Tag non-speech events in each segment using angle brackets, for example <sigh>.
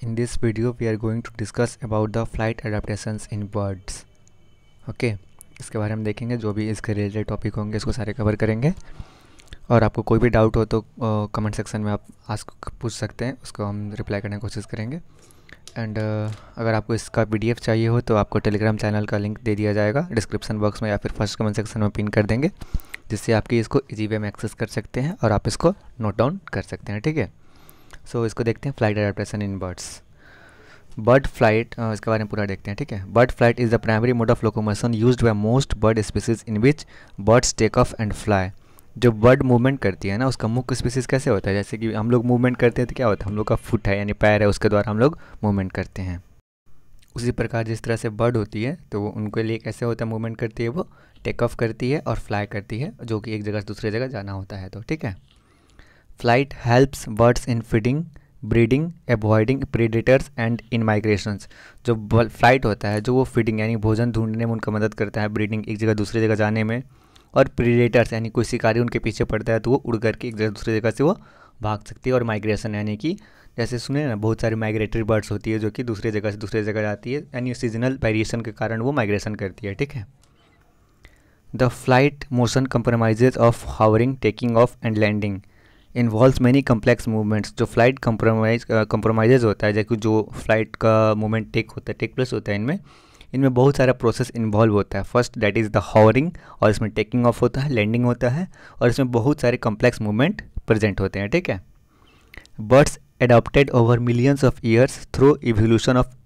in this video we are going to discuss about the flight adaptations in birds okay okay, इसके बारे में देखेंगे जो भी इसके रिलेटेड टॉपिक होंगे इसको सारे कवर करेंगे और आपको कोई भी डाउट हो तो कमेंट सेक्शन में आप आस्क पूछ सकते हैं उसको हम रिप्लाई करने की कोशिश करेंगे एंड uh, अगर आपको इसका पी चाहिए हो तो आपको टेलीग्राम चैनल का लिंक दे दिया जाएगा डिस्क्रिप्शन बॉक्स में या फिर फर्स्ट कमेंट सेक्शन में पिन कर देंगे जिससे आपकी इसको इजी वे में एक्सेस कर सकते हैं और आप इसको नोट डाउन कर सकते हैं ठीक है सो so, इसको देखते हैं flight adaptation in birds bird flight इसके बारे में पूरा देखते हैं ठीक है bird flight is the primary mode of locomotion use by most bird species in which birds take off and fly जो बर्ड मूवमेंट करती है ना उसका मुख्य स्पीसीज कैसे होता है जैसे कि हम लोग मूवमेंट करते हैं तो क्या होता है हम लोग का फुट है यानी पैर है उसके द्वारा हम लोग मूवमेंट करते हैं उसी प्रकार जिस तरह से बर्ड होती है तो वो उनके लिए कैसे होता है मूवमेंट करती है वो टेक ऑफ करती है और फ्लाई करती है जो कि एक जगह से दूसरी जगह जाना होता है तो ठीक है flight helps birds in feeding breeding avoiding predators and in migrations जो फ्लाइट होता है जो वो फीडिंग यानी भोजन ढूंढने में उनका मदद करता है ब्रीडिंग एक जगह दूसरी जगह जाने में और प्रीडेटर्स यानी कोई शिकारी उनके पीछे पड़ता है तो वो उड़ करके एक जगह दूसरी जगह से वो भाग सकती है और माइग्रेशन यानी कि जैसे सुने ना बहुत सारी माइग्रेटरी बर्ड्स होती है जो कि दूसरी जगह से दूसरी जगह जाती है यानी सीजनल वेरिएशन के कारण वो माइग्रेशन करती है ठीक है the flight motion compromises of hovering taking off and landing involve many complex movements जो फ्लाइट कम्प्रोमाइज कम्प्रोमाइजेज होता है जैसे जो फ्लाइट का मूवमेंट टेक होता है टेक प्लेस होता है इनमें इनमें बहुत सारा प्रोसेस इन्वॉल्व होता है first that is the hovering और इसमें टेकिंग ऑफ होता है लैंडिंग होता है और इसमें बहुत सारे कम्प्लेक्स मूवमेंट प्रेजेंट होते हैं ठीक है birds adopted over millions of years through evolution of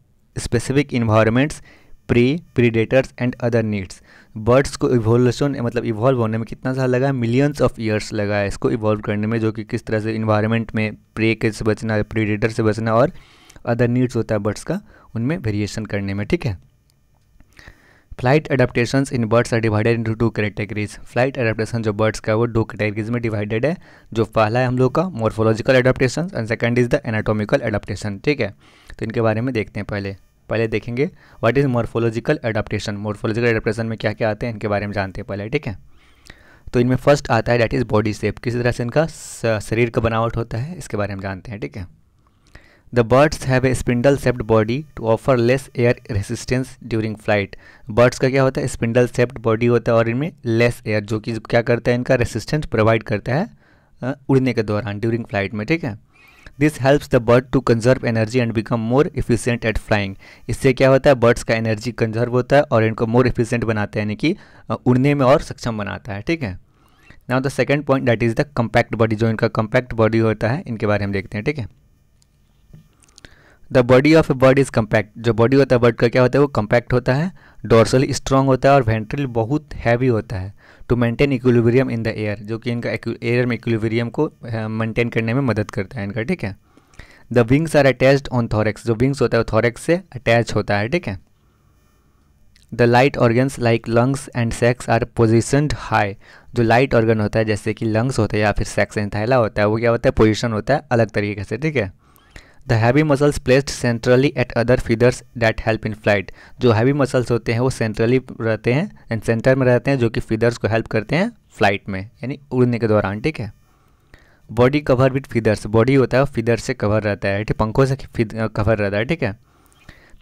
specific environments prey predators and other needs birds को इवोल्यूशन मतलब इवॉल्व होने में कितना साल लगा है मिलियंस ऑफ ईयर्स लगा है इसको इवॉल्व करने में जो कि किस तरह से इन्वायरमेंट में प्रे के से बचना प्रीडेटर से बचना और अदर नीड्स होता है बर्ड्स का उनमें वेरिएशन करने में ठीक है flight adaptation in birds are divided into two categories flight adaptation जो बर्ड्स का वो दो कैटेगरीज में डिवाइडेड है जो पहला है हम लोग का morphological adaptation and second is the anatomical adaptation ठीक है तो इनके बारे में देखते हैं पहले पहले देखेंगे what is morphological adaptation morphological adaptation में क्या क्या आते हैं इनके बारे में जानते हैं पहले ठीक है तो इनमें फर्स्ट आता है डैट इज़ बॉडी सेप किसी तरह से इनका शरीर का बनावट होता है इसके बारे में जानते हैं ठीक है the birds have a spindle shaped body to offer less air resistance during flight birds का क्या होता है स्पिंडल सेप्ड बॉडी होता है और इनमें लेस एयर जो कि क्या करता है इनका रेसिस्टेंस प्रोवाइड करता है उड़ने के दौरान ड्यूरिंग फ्लाइट में ठीक है this helps the bird to conserve energy and become more efficient at flying इससे क्या होता है बर्ड्स का एनर्जी कंजर्व होता है और इनको मोर इफिशियंट बनाता है यानी कि उड़ने में और सक्षम बनाता है ठीक है now the second point that is the compact body जो इनका कम्पैक्ट बॉडी होता है इनके बारे में देखते हैं ठीक है the body of a bird is compact जो बॉडी होता है बर्ड का क्या होता है वो कम्पैक्ट होता है डोर्सल स्ट्रॉन्ग होता है और वेंट्रल बहुत हैवी होता है to maintain equilibrium in the air जो कि इनका एयर में इक्विलिब्रियम को मेंटेन करने में मदद करता है इनका ठीक है the wings are attached on thorax जो विंग्स होता है वो थॉरेक्स से अटैच होता है ठीक है the light organs like lungs and sacs are positioned high जो लाइट ऑर्गन होता है जैसे कि लंग्स होते हैं या फिर सेक्स एंड थैला होता है वो क्या होता है पोजिशन होता है अलग तरीके से ठीक है the heavy muscles placed centrally at other feathers that help in flight जो हैवी मसल्स होते हैं वो सेंट्रली रहते हैं एंड सेंटर में रहते हैं जो कि फीदर्स को हेल्प करते हैं फ्लाइट में यानी उड़ने के दौरान ठीक है body cover with feathers body होता है फीदर से कवर रहता है ठीक पंखों से कवर रहता है ठीक है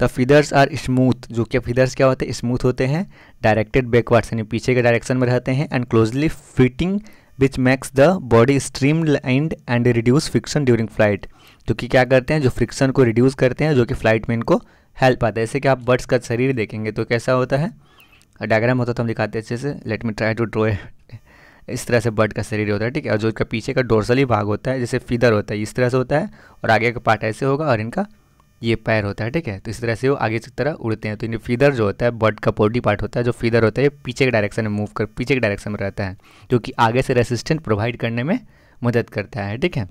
द फीदर्स आर स्मूथ जो कि फीदर्स क्या होते हैं स्मूथ होते हैं डायरेक्टेड बैकवर्ड्स यानी पीछे के डायरेक्शन में रहते हैं and closely fitting which makes the body streamlined and reduce friction during flight जो कि क्या करते हैं जो फ्रिक्शन को रिड्यूस करते हैं जो कि फ्लाइट में इनको हेल्प आता है जैसे कि आप बर्ड्स का शरीर देखेंगे तो कैसा होता है डायग्राम होता है तो हम दिखाते हैं अच्छे से let me try to a इस तरह से बर्ड का शरीर होता है ठीक है और जो इसका पीछे का डोरसली भाग होता है जैसे फीदर होता है इस तरह से होता है और आगे का पार्ट ऐसे होगा और इनका ये पैर होता है ठीक है तो इस तरह से वो आगे की तरह उड़ते हैं तो इन फीदर जो होता है बर्ड का बॉडी पार्ट होता है जो फीदर होता है पीछे के डायरेक्शन में मूव कर पीछे के डायरेक्शन में रहता है जो कि आगे से रेसिस्टेंट प्रोवाइड करने में मदद करता है ठीक है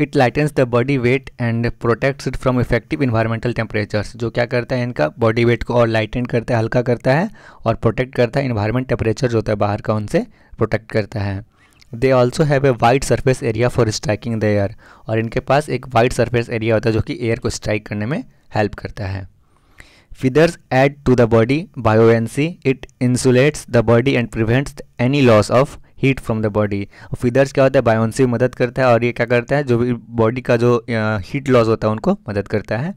it lightens the body weight and protects it from effective environmental temperatures जो क्या करता है इनका बॉडी वेट को और लाइटन करता है हल्का करता है और प्रोटेक्ट करता है इन्वायरमेंट टेम्परेचर जो होता है बाहर का उनसे प्रोटेक्ट करता है they also have a wide surface area for striking the air और इनके पास एक वाइड सर्फेस एरिया होता है जो कि एयर को स्ट्राइक करने में हेल्प करता है feathers add to the body buoyancy it insulates the body and prevents any loss of heat from the body feathers क्या होता है बायोएनसी मदद करता है और ये क्या करता है जो भी बॉडी का जो हीट लॉस होता है उनको मदद करता है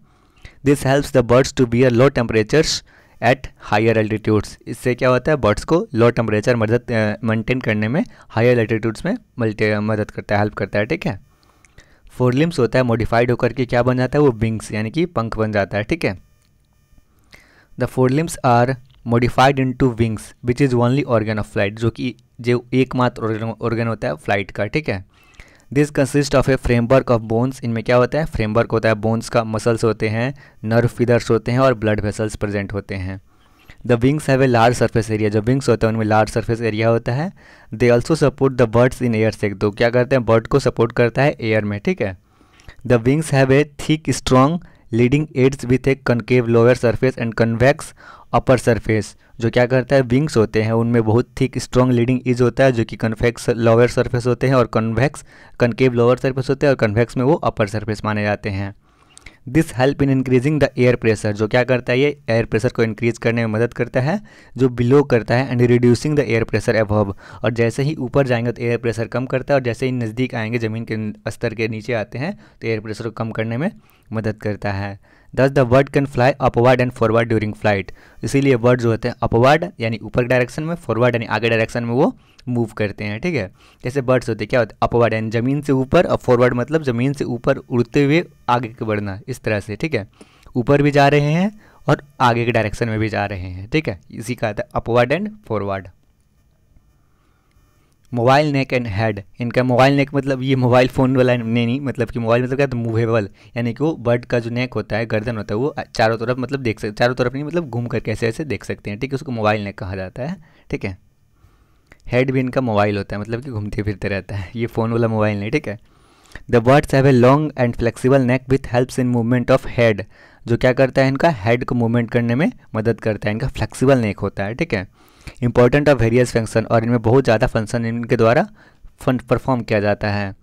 this helps the birds to bear low temperatures at higher altitudes इससे क्या होता है बर्ड्स को लो टेम्परेचर मदद मेंटेन करने में हायर एल्टीट्यूड्स में मल्टी मदद करता है हेल्प करता है ठीक है फोर लिम्स होता है मॉडिफाइड होकर के क्या बन जाता है वो विंग्स यानी कि पंख बन जाता है ठीक है the forelimbs are modified into wings which is only organ of flight जो कि जो एकमात्र ऑर्गन होता है फ्लाइट का ठीक है this consist of a framework of bones इनमें क्या होता है फ्रेमवर्क होता है बोन्स का मसल्स होते हैं नर्व फिदर्स होते हैं और ब्लड वेसल्स प्रेजेंट होते हैं the wings have a large surface area जो विंग्स होते हैं उनमें लार्ज सर्फेस एरिया होता है they also support the birds in air सेक दो क्या करते हैं बर्ड को सपोर्ट करता है एयर में ठीक है the wings have a thick strong leading edges with a concave lower surface and convex upper surface जो क्या करता है विंग्स होते हैं उनमें बहुत थिक स्ट्रॉन्ग लीडिंग इज होता है जो कि कन्वेक्स लोअर सरफेस होते हैं और कन्वेक्स कनकेव लोअर सरफेस होते हैं और कन्वेक्स में वो अपर सरफेस माने जाते हैं this help in increasing the air pressure जो क्या करता है ये एयर प्रेशर को इंक्रीज करने में मदद करता है जो बिलो करता है and reducing the air pressure above और जैसे ही ऊपर जाएंगे तो एयर प्रेशर कम करता है और जैसे ही नज़दीक आएंगे ज़मीन के स्तर के नीचे आते हैं तो एयर प्रेशर को कम करने में मदद करता है thus the bird can fly upward and forward during flight इसीलिए वर्ड जो होते हैं अपवर्ड यानी ऊपर डायरेक्शन में फॉरवर्ड यानी आगे डायरेक्शन में वो मूव करते हैं ठीक है जैसे बर्ड्स होते हैं क्या होते हैं अपवर्ड एंड ज़मीन से ऊपर और फॉरवर्ड मतलब ज़मीन से ऊपर उड़ते हुए आगे बढ़ना इस तरह से ठीक है ऊपर भी जा रहे हैं और आगे के डायरेक्शन में भी जा रहे हैं ठीक है इसी का आता है upward and forward mobile neck and head इनका मोबाइल नेक मतलब ये मोबाइल फ़ोन वाला नहीं नहीं मतलब कि मोबाइल मतलब क्या है मूवेबल यानी कि वो बर्ड का जो नेक होता है गर्दन होता है वो चारों तरफ मतलब देख सकते चारों तरफ नहीं मतलब घूम करके ऐसे ऐसे देख सकते हैं ठीक है उसको मोबाइल नेक कहा जाता है ठीक है हेड भी इनका मोबाइल होता है मतलब कि घूमते फिरते रहता है ये फ़ोन वाला मोबाइल नहीं ठीक है the birds have a long and flexible neck with helps in movement of head जो क्या करता है इनका हेड को मूवमेंट करने में मदद करता है इनका फ्लेक्सिबल नेक होता है ठीक है इंपॉर्टेंट ऑफ वेरियस फंक्शन और इनमें बहुत ज़्यादा फंक्शन इनके द्वारा परफॉर्म किया जाता है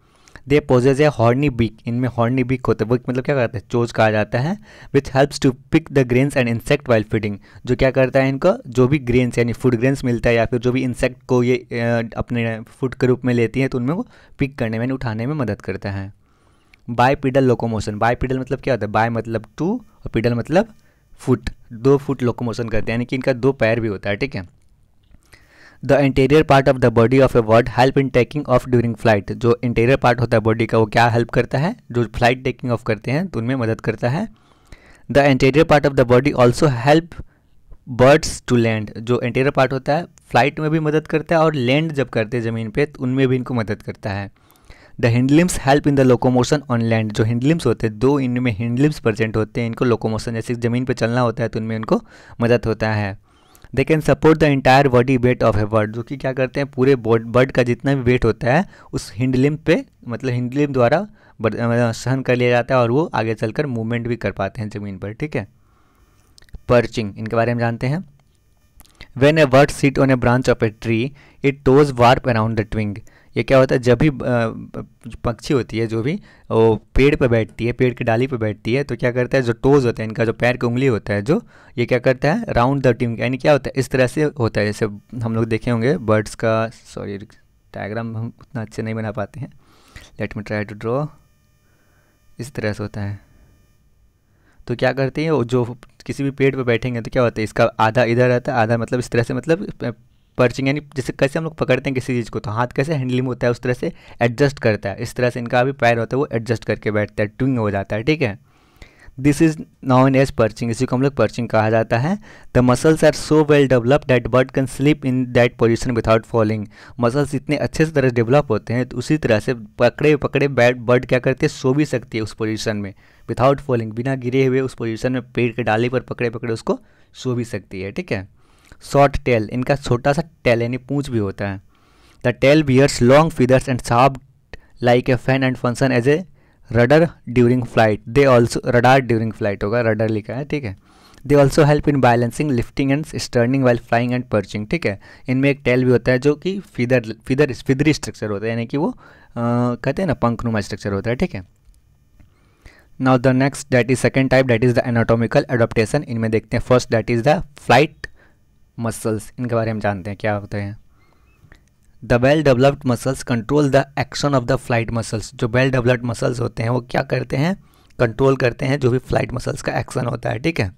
they possess a horny beak इनमें हॉर्नी बीक होता है वो मतलब क्या करते हैं चोज कहा जाता है with helps to pick the grains and insect while feeding जो क्या करता है इनको जो भी ग्रेन्स यानी फूड ग्रेन्स मिलता है या फिर जो भी इंसेक्ट को ये अपने फूड के रूप में लेती है तो उनमें वो पिक करने में उठाने में मदद करता है bipedal locomotion bipedal मतलब क्या होता है बाय मतलब टू और पीडल मतलब फुट दो फुट लोकोमोशन करते हैं यानी कि इनका दो पैर भी होता है ठीक है the interior part of the body of a bird help in taking off during flight जो इंटीरियर पार्ट होता है बॉडी का वो क्या हेल्प करता है जो फ्लाइट टेकिंग ऑफ करते हैं तो उनमें मदद करता है the interior part of the body also help birds to land जो इंटीरियर पार्ट होता है फ्लाइट में भी मदद करता है और लैंड जब करते हैं ज़मीन पे तो उनमें भी इनको मदद करता है the hindlimbs help in the locomotion on land जो हिंडलिम्स होते हैं दो इनमें हिंडलिम्स प्रजेंट होते हैं इनको लोकोमोशन जैसे ज़मीन पर चलना होता है तो उनमें उनको मदद होता है they can support the entire body weight of a bird जो कि क्या करते हैं पूरे बर्ड का जितना भी वेट होता है उस हिंडलिम पे मतलब हिंडलिम द्वारा मतलब सहन कर लिया जाता है और वो आगे चलकर मूवमेंट भी कर पाते हैं ज़मीन पर ठीक है परचिंग इनके बारे में जानते हैं when a bird sit on a branch of a tree it toes warp around the twig ये क्या होता है जब भी पक्षी होती है जो भी वो पेड़ पर बैठती है पेड़ की डाली पर बैठती है तो क्या करता है जो टोज़ होता है इनका जो पैर की उंगली होता है जो ये क्या करता है राउंड द टीम यानी क्या होता है इस तरह से होता है जैसे हम लोग देखे होंगे बर्ड्स का सॉरी डायग्राम हम उतना अच्छे नहीं बना पाते हैं let me try to draw इस तरह से होता है तो क्या करते हैं जो किसी भी पेड़ पर पे बैठेंगे तो क्या होता है इसका आधा इधर रहता है आधा मतलब इस तरह से मतलब पर्चिंग यानी जैसे कैसे हम लोग पकड़ते हैं किसी चीज़ को तो हाथ कैसे हैंडलिंग होता है उस तरह से एडजस्ट करता है इस तरह से इनका भी पैर होता है वो एडजस्ट करके बैठता है ट्विंग हो जाता है ठीक है this is known as perching इसी को हम लोग पर्चिंग कहा जाता है the muscles are so well developed that bird can sleep in that position without falling muscles इतने अच्छे से तरह डेवलप होते हैं तो उसी तरह से पकड़े पकड़े बैट बर्ड क्या करते हैं सो भी सकती है उस पोजिशन में विदाउट फॉलिंग बिना गिरे हुए उस पोजिशन में पेड़ के डाले पर पकड़े पकड़े उसको सो भी सकती है ठीक है शॉर्ट टेल इनका छोटा सा टेल यानी पूछ भी होता है the tail bears long feathers and shaped like a fan and function as a rudder during flight they also rudder during flight होगा रडर लिखा है ठीक है they also help in balancing lifting and steering while flying and perching ठीक है इनमें एक tell भी होता है जो कि फिदर फिदर फिदरी स्ट्रक्चर होता है यानी कि वो आ, कहते हैं ना पंखनुमा स्ट्रक्चर होता है ठीक है now the next that is second type that is the anatomical adaptation इनमें देखते हैं first that is the flight muscles इनके बारे में जानते हैं क्या होते हैं the well developed muscles control the action of the flight muscles जो वेल डेवलप्ड मसल्स होते हैं वो क्या करते हैं कंट्रोल करते हैं जो भी फ्लाइट मसल्स का एक्शन होता है ठीक है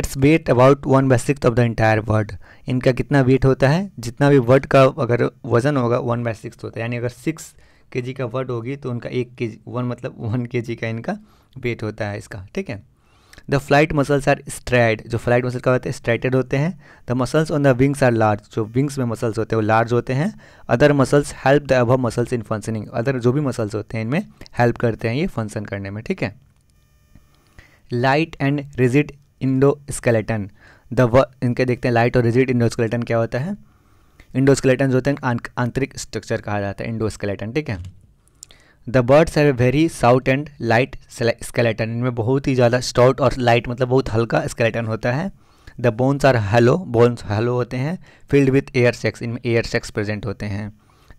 it's weight about one by six of the entire bird इनका कितना वेट होता है जितना भी वर्ड का अगर वजन होगा वन बाय सिक्स होता है यानी अगर सिक्स के जी का वर्ड होगी तो उनका एक के जी वन मतलब वन के जी का इनका वेट होता है इसका ठीक है the flight muscles are striated जो फ्लाइट मसल क्या होते हैं स्ट्रेटेड होते हैं the muscles on the wings are large जो विंग्स में मसल्स होते हैं वो लार्ज होते हैं other muscles help the above muscles in functioning other जो भी मसल्स होते हैं इनमें हेल्प करते हैं ये फंक्शन करने में ठीक है light and rigid endoskeleton the इनके देखते हैं लाइट और रिजिड इंडो स्केलेटन क्या होता है इंडो स्केलेटन जो होते हैं आंतरिक स्ट्रक्चर कहा जाता है इंडो स्केलेटन ठीक है the birds have a very stout and light skeleton इनमें बहुत ही ज़्यादा स्टॉट और लाइट मतलब बहुत हल्का स्केलेटन होता है the bones are hollow bones hollow होते हैं फिल्ड विथ एयर सेक्स इनमें एयर सेक्स प्रेजेंट होते हैं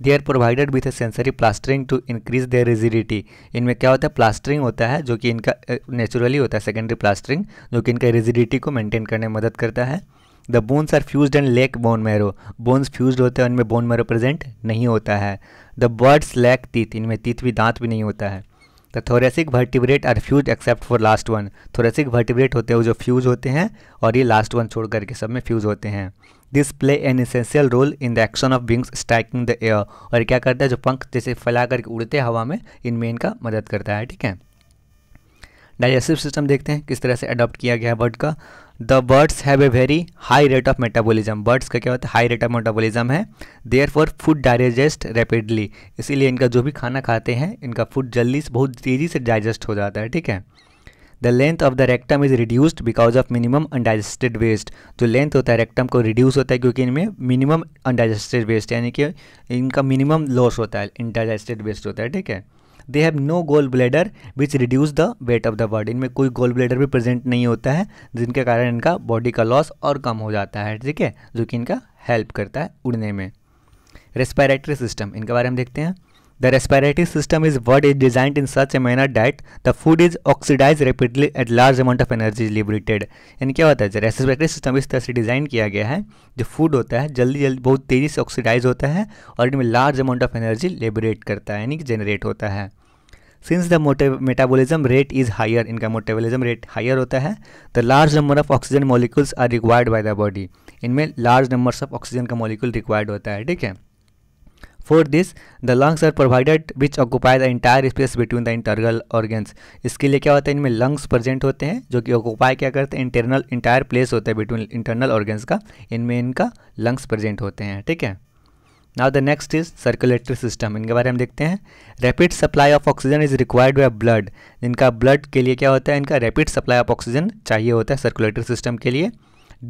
they are provided with a sensory plastering to increase their rigidity इनमें क्या होता है प्लास्टरिंग होता है जो कि इनका नेचुरली होता है सेकेंडरी प्लास्टरिंग जो कि इनका रिजिडिटी को मेंटेन करने में मदद करता है the bones are fused and lack bone marrow bones fused होते हैं उनमें बोन मैरो प्रेजेंट नहीं होता है द बर्ड्स लैक तीत इनमें तीत भी दांत भी नहीं होता है the thoracic vertebrate are fused except for last one thoracic vertebrate होते हैं जो फ्यूज होते हैं और ये लास्ट वन छोड़ करके सब में फ्यूज होते हैं this play an essential role in the action of wings striking the air और क्या करता है जो पंख जैसे फैला करके उड़ते हैं हवा में इनमें इनका मदद करता है ठीक है डाइजेस्टिव सिस्टम देखते हैं किस तरह से अडॉप्ट किया गया है बर्ड का the birds have a very high rate of metabolism birds का क्या होता है हाई रेट ऑफ मेटाबोलिज्म है therefore food digest rapidly इसीलिए इनका जो भी खाना खाते हैं इनका फूड जल्दी से बहुत तेज़ी से डाइजेस्ट हो जाता है ठीक है the length of the rectum is reduced because of minimum undigested waste जो लेंथ होता है रेक्टम को रिड्यूस होता है क्योंकि इनमें मिनिमम अनडाइजेस्टेड वेस्ट यानी कि इनका मिनिमम लॉस होता है इनडाइजेस्टेड वेस्ट होता है ठीक है they have no gall bladder which reduce the weight of the body इनमें कोई गोल ब्लेडर भी प्रेजेंट नहीं होता है जिनके कारण इनका बॉडी का लॉस और कम हो जाता है ठीक है जो कि इनका हेल्प करता है उड़ने में रेस्पायरेटरी सिस्टम इनके बारे में देखते हैं The respiratory system is what is designed in such a manner that the food is oxidized rapidly and large amount of energy is liberated. यानी क्या होता है रेस्पिरेटरी सिस्टम इस तरह से डिज़ाइन किया गया है जो फूड होता है जल्दी जल्दी बहुत तेज़ी से ऑक्सीडाइज होता है और इनमें large amount of energy liberate करता है यानी कि जनरेट होता है since the metabolism rate is higher इनका मेटाबोलिज्म रेट हायर होता है the large number of oxygen molecules are required by the body इनमें लार्ज नंबर्स ऑफ ऑक्सीजन का मॉलिक्यूल रिक्वायर्ड होता है ठीक है For this the lungs are provided which occupy the entire space between the internal organs. इसके लिए क्या होता है इनमें लंग्स प्रेजेंट होते हैं जो कि ऑक्युपाई क्या करते हैं इंटरनल इंटायर प्लेस होता है बिटवीन इंटरनल ऑर्गेंस का इनमें इनका लंग्स प्रेजेंट होते हैं ठीक है now the next is circulatory system इनके बारे में देखते हैं rapid supply of oxygen is required by blood इनका ब्लड के लिए क्या होता है इनका रैपिड सप्लाई ऑफ ऑक्सीजन चाहिए होता है सर्कुलेटरी सिस्टम के लिए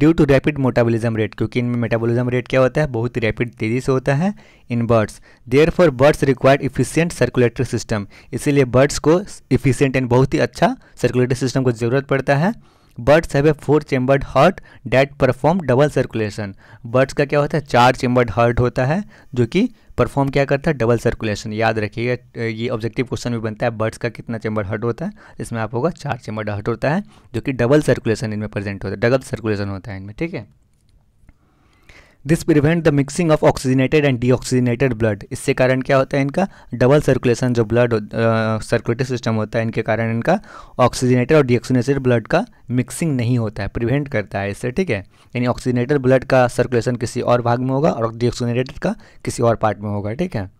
due to rapid metabolism rate क्योंकि इनमें मेटाबोलिज्म रेट क्या होता है बहुत रैपिड तेज़ी से होता है in birds therefore birds required efficient circulatory system इसीलिए बर्ड्स को इफिशियंट एंड बहुत ही अच्छा सर्कुलेटरी सिस्टम को ज़रूरत पड़ता है birds have a four chambered heart that perform double circulation birds का क्या होता है चार चेम्बर्ड हार्ट होता है जो कि परफॉर्म क्या करता है डबल सर्कुलेशन याद रखिएगा ये ऑब्जेक्टिव क्वेश्चन भी बनता है बर्ड्स का कितना चेम्बर हार्ट होता है इसमें आप होगा चार चेम्बर हार्ट होता है जो कि डबल सर्कुलेशन इनमें प्रेजेंट होता है डबल सर्कुलेशन होता है इनमें ठीक है this prevent the mixing of oxygenated and deoxygenated blood इससे कारण क्या होता है इनका डबल सर्कुलेशन जो ब्लड सर्कुलेटरी सिस्टम होता है इनके कारण इनका ऑक्सीजनेटेड और डीऑक्सीजनेटेड ब्लड का मिक्सिंग नहीं होता है प्रिवेंट करता है इससे ठीक है यानी ऑक्सीजनेटेड ब्लड का सर्कुलेशन किसी और भाग में होगा और डीऑक्सीजनेटेड का किसी और पार्ट में होगा ठीक है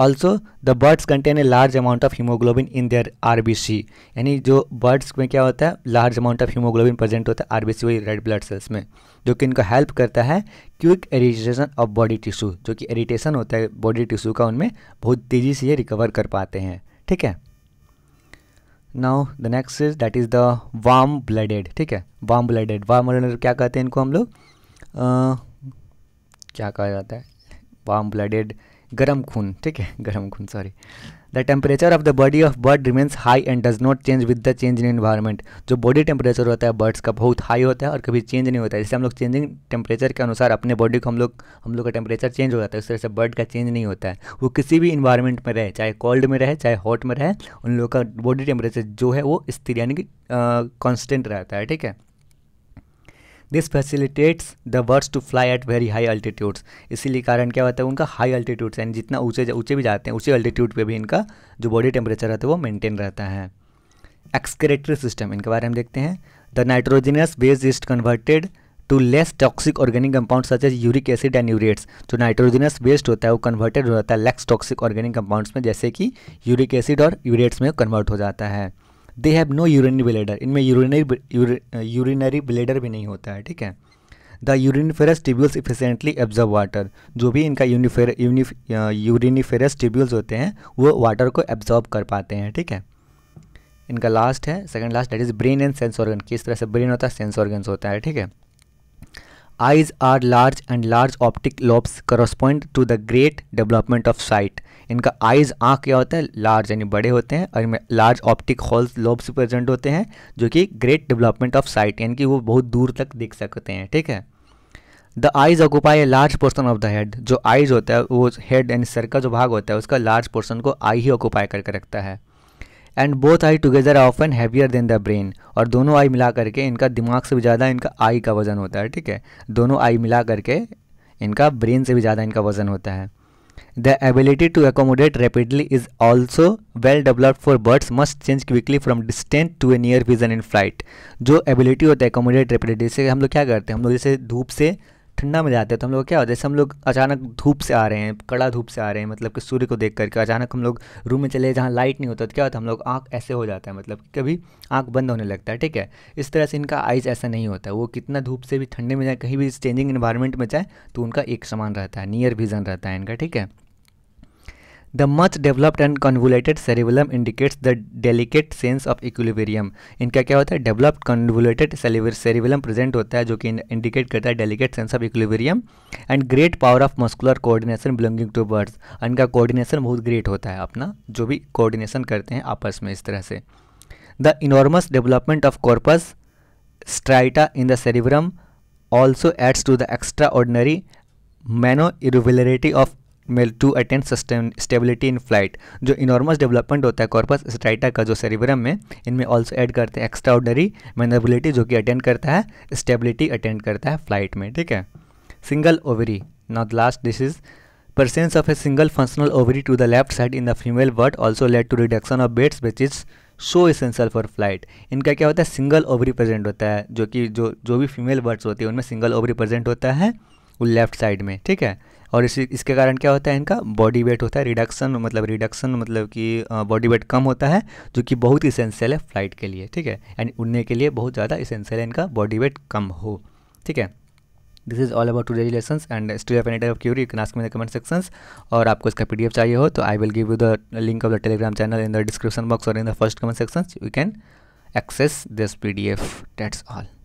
also the birds contain a large amount of haemoglobin in their are यानी जो बर्ड्स में क्या होता है large amount of haemoglobin present होता है आर बी वही रेड ब्लड सेल्स में जो कि इनको हेल्प करता है quick irritation of body tissue जो कि इरीटेशन होता है बॉडी टिश्यू का उनमें बहुत तेज़ी से ये रिकवर कर पाते हैं ठीक है now the next is that is the warm blooded ठीक है वार्म ब्लडेड वार्म ब्लडेड क्या कहते हैं इनको हम लोग क्या कहा जाता है वार्म ब्लडेड गर्म खून ठीक है <laughs> गर्म खून sorry the temperature of the body of bird remains high and does not change with the change in environment जो बॉडी टेम्परेचर होता है बर्ड्स का बहुत हाई होता है और कभी चेंज नहीं होता है जैसे हम लोग चेंजिंग टेम्परेचर के अनुसार अपने बॉडी को हम लोग हम लोग का टेम्परेचर चेंज हो जाता है उस तरह से बर्ड का चेंज नहीं होता है वो किसी भी इन्वायरमेंट में रहे चाहे कोल्ड में रहे चाहे हॉट में रहे उन लोगों का बॉडी टेम्परेचर जो है वो स्थिर यानी कि कॉन्स्टेंट रहता है ठीक है this facilitates the birds to fly at very high altitudes इसीलिए कारण क्या होता है उनका हाई अल्टीट्यूड्स यानी जितना ऊँचे ऊँचे भी जाते हैं उसी अल्टीट्यूड पर भी इनका जो बॉडी टेम्परेचर रहता है वो मेनटेन रहता है एक्सक्रेटरी सिस्टम इनके बारे में देखते हैं the nitrogenous base is converted to less toxic organic compound such as uric acid and urates जो नाइट्रोजिनस वेस्ट होता है वो कन्वर्टेड हो जाता है लेक्स टॉक्सिक ऑर्गेनिक कंपाउंड्स में जैसे कि यूरिक एसिड और यूरेट्स में कन्वर्ट हो जाता है they have no urinary bladder इनमें यूरिनरी यूरिनरी ब्लेडर भी नहीं होता है ठीक है the uriniferous tubules efficiently absorb water जो भी इनका यूनिफेर यूरिनिफेरस ट्यूब्यूल्स होते हैं वो वाटर को एब्जॉर्व कर पाते हैं ठीक है इनका लास्ट है second last that is brain and sense organ किस तरह से ब्रेन होता है सेंस ऑर्गन्स होता है ठीक है eyes are large and large optic lobes correspond to the great development of sight इनका आइज आँख क्या होता है लार्ज यानी बड़े होते हैं और इनमें लार्ज ऑप्टिक हॉल्स लोब्स प्रेजेंट होते हैं जो कि ग्रेट डेवलपमेंट ऑफ साइट यानी कि वो बहुत दूर तक देख सकते हैं ठीक है the eyes occupy a large portion of the head जो आइज होता है वो हेड यानी सर का जो भाग होता है उसका लार्ज पोर्सन को आई ही ऑक्यूपाई करके रखता है and both eye together often heavier than the brain और दोनों आई मिला करके इनका दिमाग से भी ज़्यादा इनका आई का वज़न होता है ठीक है दोनों आई मिला करके इनका ब्रेन से भी ज़्यादा इनका वज़न होता है the ability to accommodate rapidly is also well developed for birds must change quickly from distant to a near vision in flight जो एबिलिटी होता है एकोमोडेट रेपिडली से हम लोग क्या करते हैं हम लोग जैसे धूप से ठंडा में जाते हैं तो हम लोग क्या होता है जैसे हम लोग अचानक धूप से आ रहे हैं कड़ा धूप से आ रहे हैं मतलब कि सूर्य को देख करके अचानक हम लोग रूम में चले जहाँ लाइट नहीं होता तो क्या होता है हम लोग आँख ऐसे हो जाता है मतलब कभी आँख बंद होने लगता है ठीक है इस तरह से इनका आइज़ ऐसा नहीं होता वो कितना धूप से भी ठंडे में जाए कहीं भी चेंजिंग इन्वायरमेंट में जाए तो उनका एक समान रहता है नियर विज़न रहता है इनका ठीक है the much developed and convoluted cerebellum indicates the delicate sense of equilibrium इनका क्या होता है डेवलप्ड कन्वुलेटेड सेरिवलम प्रेजेंट होता है जो कि इंडिकेट करता है delicate sense of equilibrium and great power of muscular coordination belonging to birds इनका कोऑर्डिनेशन बहुत ग्रेट होता है अपना जो भी कोऑर्डिनेशन करते हैं आपस में इस तरह से the enormous development of corpus striata in the cerebrum also aids to the extraordinary manoeuvrability of male to attend stability in flight जो इनॉर्मस डेवलपमेंट होता है कॉर्पस स्ट्राइटा का जो सेरिब्रम में इनमें ऑल्सो ऐड करते हैं एक्स्ट्रा ऑर्डनरी मैनरेबिलिटी जो कि अटेंड करता है स्टेबिलिटी अटेंड करता है फ्लाइट में ठीक है single ovary not last this is presence of a single functional ovary to the left side in the female bird also led to reduction of weights which is so essential for flight इनका क्या होता है single ovary present होता है जो कि जो जो भी फीमेल बर्ड्स होती है उनमें सिंगल ओवरी प्रेजेंट होता है वो लेफ्ट साइड में ठीक है और इसी इसके कारण क्या होता है इनका बॉडी वेट होता है रिडक्शन मतलब रिडक्शन मतलब कि बॉडी वेट कम होता है जो कि बहुत इसेंशियल है फ्लाइट के लिए ठीक है एंड उड़ने के लिए बहुत ज़्यादा इसेंशियल है इनका बॉडी वेट कम हो ठीक है this is all about two lessons and still if any type of query you can ask me the comment sections और आपको इसका पीडीएफ चाहिए हो तो I will give you the link of the Telegram channel in the description box और in the first comment sections you can access this PDF that's all